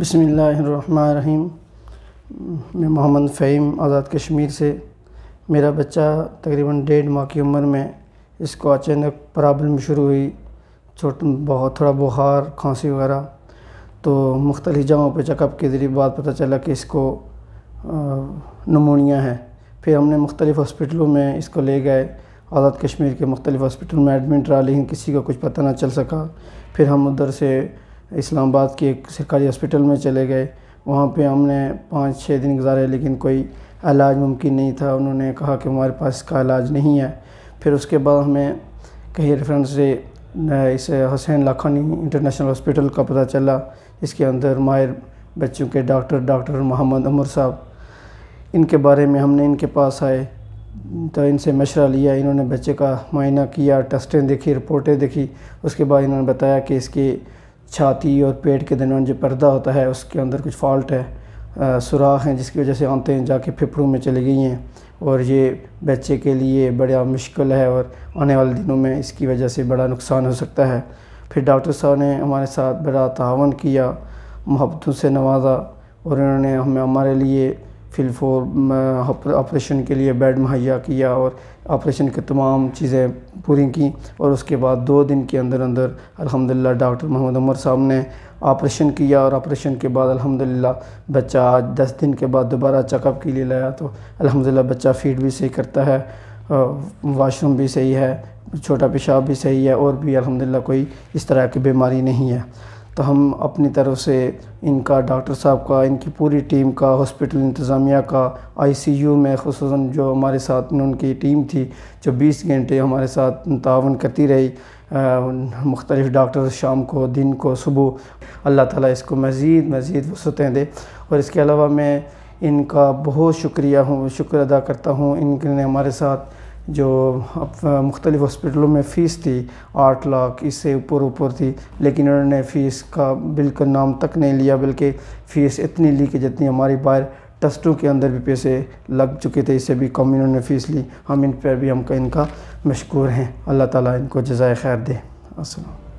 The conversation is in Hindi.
बसमीम मैं मोहम्मद फ़हीम आज़ाद कश्मीर से मेरा बच्चा तकरीबन डेढ़ माह की उम्र में इसको अचानक प्रॉब्लम शुरू हुई छोट बहुत थोड़ा बुखार खांसी वगैरह तो मुख्तलि जगहों पर चेकअप के ज़रिए बाद पता चला कि इसको नमोनिया है फिर हमने मुख्तलिफ़ हॉस्पिटलों में इसको ले गए आज़ाद कश्मीर के मुख्तलिफ़ हॉस्पिटल में एडमिट रहा लेकिन किसी को कुछ पता ना चल सका फिर हम उधर से इस्लामाबाद के एक सरकारी हॉस्पिटल में चले गए वहाँ पे हमने पाँच छः दिन गुजारे लेकिन कोई इलाज मुमकिन नहीं था उन्होंने कहा कि हमारे पास इसका इलाज नहीं है फिर उसके बाद हमें कहीं रेफरेंस से इस हसैन लाखानी इंटरनेशनल हॉस्पिटल का पता चला इसके अंदर माहिर बच्चों के डॉक्टर डॉक्टर मोहम्मद अमर साहब इनके बारे में हमने इनके पास आए तो इनसे मशरा लिया इन्होंने बच्चे का मायना किया टेस्टें देखी रिपोर्टें देखी उसके बाद इन्होंने बताया कि इसके छाती और पेट के दरमियान जो पर्दा होता है उसके अंदर कुछ फॉल्ट है सुराख हैं जिसकी वजह से आंतें जाके फेफड़ों में चली गई हैं और ये बच्चे के लिए बड़ा मुश्किल है और आने वाले दिनों में इसकी वजह से बड़ा नुकसान हो सकता है फिर डॉक्टर साहब ने हमारे साथ बड़ा तावन किया मोहब्बतों से नवाजा और उन्होंने हमें हमारे लिए फिलफोर ऑपरेशन के लिए बेड मुहैया किया और ऑपरेशन के तमाम चीज़ें पूरी की और उसके बाद दो दिन के अंदर अंदर अल्हम्दुलिल्लाह डॉक्टर मोहम्मद उमर साहब ने ऑपरेशन किया और ऑपरेशन के बाद अल्हम्दुलिल्लाह बच्चा आज दस दिन के बाद दोबारा चेकअप के लिए लाया तो अल्हम्दुलिल्लाह बच्चा फीड भी सही करता है वाशरूम भी सही है छोटा पेशाब भी सही है और भी अलहमदिल्ला कोई इस तरह की बीमारी नहीं है तो हम अपनी तरफ से इनका डॉक्टर साहब का इनकी पूरी टीम का हॉस्पिटल इंतज़ामिया का आईसीयू में खसूस जो हमारे साथ में उनकी टीम थी जो 20 घंटे हमारे साथ तावन करती रही मुख्तलिफ़ डॉक्टर शाम को दिन को सुबह अल्लाह ताला इसको मज़ीद मज़ीद वसतें दे और इसके अलावा मैं इनका बहुत शुक्रिया हूँ शुक्र अदा करता हूँ इनके हमारे साथ जो मुख्तलिफ हॉस्पिटलों में फ़ीस थी आठ लाख इससे ऊपर ऊपर थी लेकिन उन्होंने फ़ीस का बिल्कुल नाम तक नहीं लिया बल्कि फ़ीस इतनी ली कि जितनी हमारी बाहर ट्रस्टों के अंदर भी पैसे लग चुके थे इससे भी कम इन्होंने फ़ीस ली हम इन पर भी हम इनका मशहूर हैं अल्लाह ताला इनको जजाय खैर दे असल